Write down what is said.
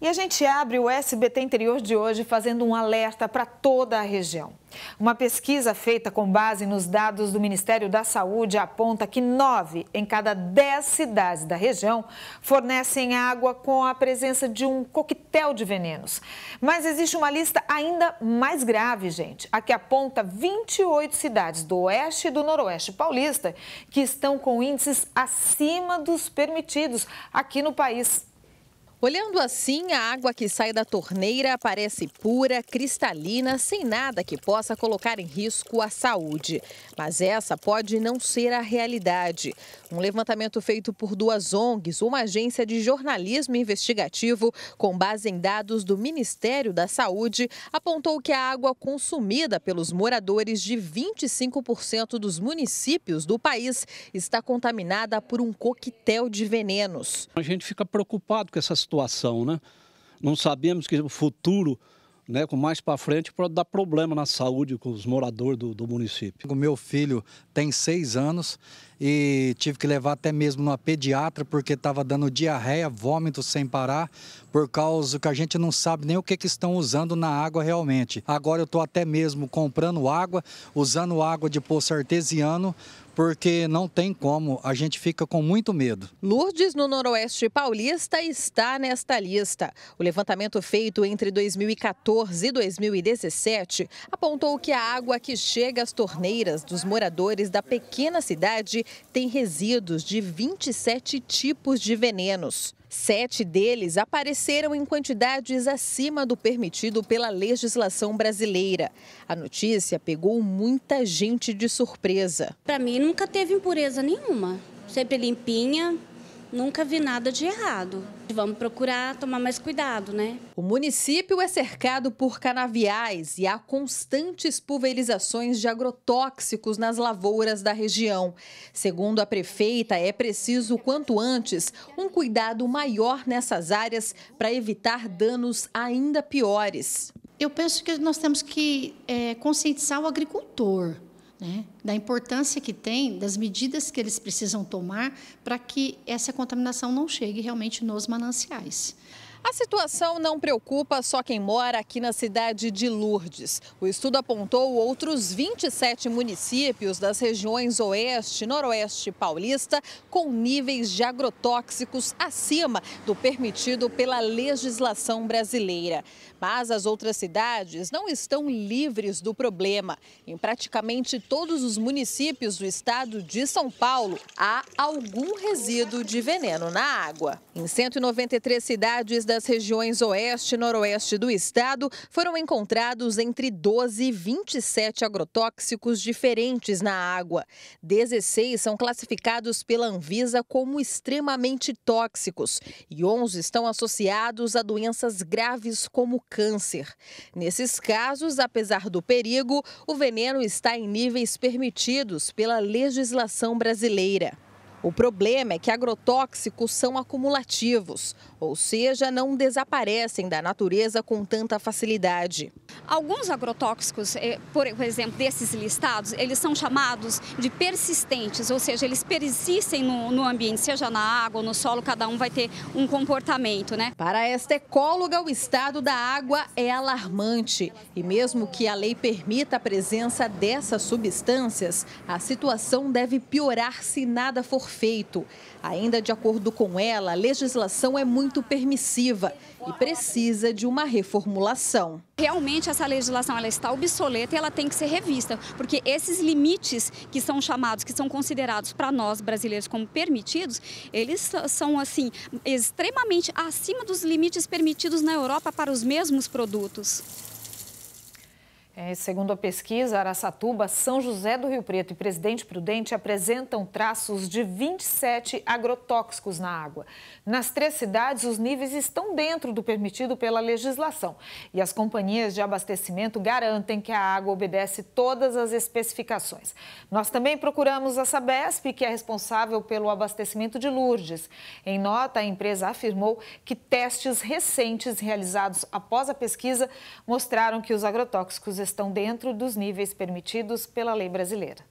E a gente abre o SBT Interior de hoje fazendo um alerta para toda a região. Uma pesquisa feita com base nos dados do Ministério da Saúde aponta que nove em cada dez cidades da região fornecem água com a presença de um coquetel de venenos. Mas existe uma lista ainda mais grave, gente, a que aponta 28 cidades do oeste e do noroeste paulista que estão com índices acima dos permitidos aqui no país. Olhando assim, a água que sai da torneira parece pura, cristalina, sem nada que possa colocar em risco a saúde. Mas essa pode não ser a realidade. Um levantamento feito por duas ONGs, uma agência de jornalismo investigativo, com base em dados do Ministério da Saúde, apontou que a água consumida pelos moradores de 25% dos municípios do país está contaminada por um coquetel de venenos. A gente fica preocupado com essas situação, né? Não sabemos que o futuro né, com mais para frente para dar problema na saúde com os moradores do, do, município. O meu filho tem seis anos e tive que levar até mesmo numa pediatra porque estava dando diarreia, vômito sem parar, por causa que a gente não sabe nem o que, que estão usando na água realmente. Agora eu estou até mesmo comprando água, usando água de poço artesiano, porque não tem como, a gente fica com muito medo. Lourdes, no Noroeste Paulista, está nesta lista. O levantamento feito entre 2014 2014 e 2017, apontou que a água que chega às torneiras dos moradores da pequena cidade tem resíduos de 27 tipos de venenos. Sete deles apareceram em quantidades acima do permitido pela legislação brasileira. A notícia pegou muita gente de surpresa. Para mim, nunca teve impureza nenhuma. Sempre limpinha, nunca vi nada de errado. Vamos procurar tomar mais cuidado, né? O município é cercado por canaviais e há constantes pulverizações de agrotóxicos nas lavouras da região. Segundo a prefeita, é preciso, quanto antes, um cuidado maior nessas áreas para evitar danos ainda piores. Eu penso que nós temos que é, conscientizar o agricultor né? da importância que tem, das medidas que eles precisam tomar para que essa contaminação não chegue realmente nos mananciais. A situação não preocupa só quem mora aqui na cidade de Lourdes. O estudo apontou outros 27 municípios das regiões Oeste, Noroeste Paulista com níveis de agrotóxicos acima do permitido pela legislação brasileira. Mas as outras cidades não estão livres do problema. Em praticamente todos os municípios do estado de São Paulo, há algum resíduo de veneno na água. Em 193 cidades das regiões oeste e noroeste do estado foram encontrados entre 12 e 27 agrotóxicos diferentes na água. 16 são classificados pela Anvisa como extremamente tóxicos e 11 estão associados a doenças graves como câncer. Nesses casos, apesar do perigo, o veneno está em níveis permitidos pela legislação brasileira. O problema é que agrotóxicos são acumulativos, ou seja, não desaparecem da natureza com tanta facilidade. Alguns agrotóxicos, eh, por exemplo, desses listados, eles são chamados de persistentes, ou seja, eles persistem no, no ambiente, seja na água ou no solo, cada um vai ter um comportamento, né? Para esta ecóloga, o estado da água é alarmante. E mesmo que a lei permita a presença dessas substâncias, a situação deve piorar se nada for feito. Ainda de acordo com ela, a legislação é muito permissiva e precisa de uma reformulação. Realmente essa legislação ela está obsoleta e ela tem que ser revista, porque esses limites que são chamados, que são considerados para nós brasileiros como permitidos, eles são assim extremamente acima dos limites permitidos na Europa para os mesmos produtos. É, segundo a pesquisa, Araçatuba, São José do Rio Preto e Presidente Prudente apresentam traços de 27 agrotóxicos na água. Nas três cidades, os níveis estão dentro do permitido pela legislação. E as companhias de abastecimento garantem que a água obedece todas as especificações. Nós também procuramos a Sabesp, que é responsável pelo abastecimento de Lourdes. Em nota, a empresa afirmou que testes recentes realizados após a pesquisa mostraram que os agrotóxicos estão dentro dos níveis permitidos pela lei brasileira.